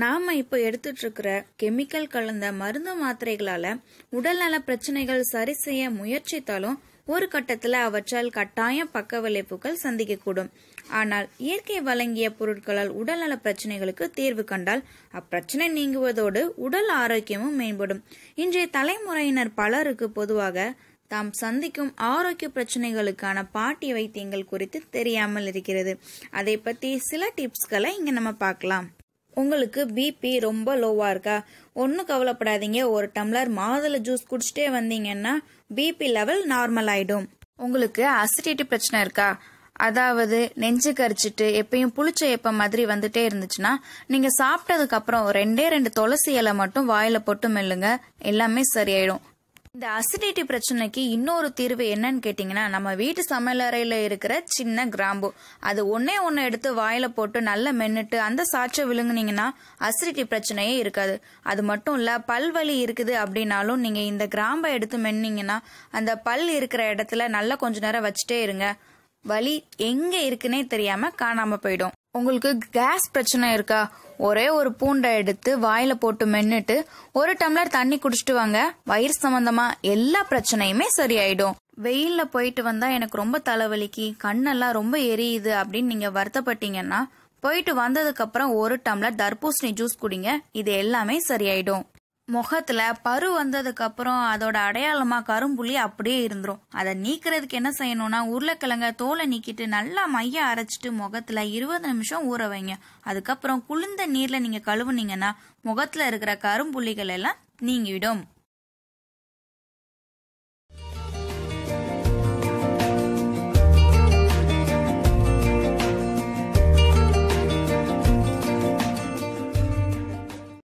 நாம் இப்போ எடுத்துட்ருக்கிற கெமிக்கல் கலந்த மருந்து மாத்திரைகளால் உடல்நல பிரச்சனைகள் சரி செய்ய முயற்சித்தாலும் ஒரு கட்டத்தில் அவற்றால் கட்டாய பக்க விளைப்புகள் சந்திக்கக்கூடும் ஆனால் இயற்கை வழங்கிய பொருட்களால் உடல்நல பிரச்சனைகளுக்கு தீர்வு கண்டால் அப்பிரச்சனை நீங்குவதோடு உடல் ஆரோக்கியமும் மேம்படும் இன்றைய தலைமுறையினர் பலருக்கு பொதுவாக தாம் சந்திக்கும் ஆரோக்கிய பிரச்சனைகளுக்கான பாட்டி வைத்தியங்கள் குறித்து தெரியாமல் இருக்கிறது அதை பற்றி சில டிப்ஸ்களை இங்கே நம்ம பார்க்கலாம் உங்களுக்கு பிபி ரொம்ப லோவாக இருக்கா ஒன்றும் கவலைப்படாதீங்க ஒரு டம்ளர் மாதுளை ஜூஸ் குடிச்சிட்டே வந்தீங்கன்னா பிபி லெவல் நார்மல் ஆயிடும் உங்களுக்கு அசிடிட்டி பிரச்சனை இருக்கா அதாவது நெஞ்சு கரிச்சிட்டு எப்பயும் புளிச்ச எப்ப மாதிரி வந்துட்டே இருந்துச்சுன்னா நீங்க சாப்பிட்டதுக்கு அப்புறம் ரெண்டே ரெண்டு துளசி இலை மட்டும் வாயில போட்டு மெல்லுங்க எல்லாமே சரியாயிடும் இந்த அசிடிட்டி பிரச்சனைக்கு இன்னொரு தீர்வு என்னன்னு கேட்டீங்கன்னா நம்ம வீட்டு சமையலறையில் இருக்கிற சின்ன கிராம்பு அது ஒன்னே ஒன்று எடுத்து வாயில் போட்டு நல்லா மென்னுட்டு அந்த சாட்சை விழுங்குனீங்கன்னா அசிடிட்டி பிரச்சனையே இருக்காது அது மட்டும் இல்லை வலி இருக்குது அப்படின்னாலும் நீங்கள் இந்த கிராம்பை எடுத்து மென்னீங்கன்னா அந்த பல் இருக்கிற இடத்துல நல்லா கொஞ்ச நேரம் வச்சுட்டே இருங்க வலி எங்க இருக்குன்னே தெரியாம காணாம போயிடும் உங்களுக்கு கேஸ் பிரச்சனை இருக்கா ஒரே ஒரு பூண்டை எடுத்து வாயில போட்டு மென்னுட்டு ஒரு டம்ளர் தண்ணி குடிச்சிட்டு வாங்க வயிறு சம்பந்தமா எல்லா பிரச்சனையுமே சரியாயிடும் வெயில்ல போயிட்டு வந்தா எனக்கு ரொம்ப தலைவலிக்கு கண்ணெல்லாம் ரொம்ப எரியுது அப்படின்னு நீங்க வருத்தப்பட்டீங்கன்னா போயிட்டு வந்ததுக்கு அப்புறம் ஒரு டம்ளர் தர்பூசணி ஜூஸ் குடிங்க இது எல்லாமே சரியாயிடும் முகத்தில் பரு வந்ததுக்கப்புறம் அதோட அடையாளமாக கரும்புள்ளி அப்படியே இருந்துரும் அதை நீக்கிறதுக்கு என்ன செய்யணும்னா உருளைக்கிழங்க தோலை நீக்கிட்டு நல்லா மைய அரைச்சிட்டு முகத்தில் இருபது நிமிஷம் ஊற வைங்க அதுக்கப்புறம் குளிர்ந்த நீரில் நீங்கள் கழுவுனீங்கன்னா முகத்தில் இருக்கிற கரும்புள்ளிகள் எல்லாம் நீங்கிடும்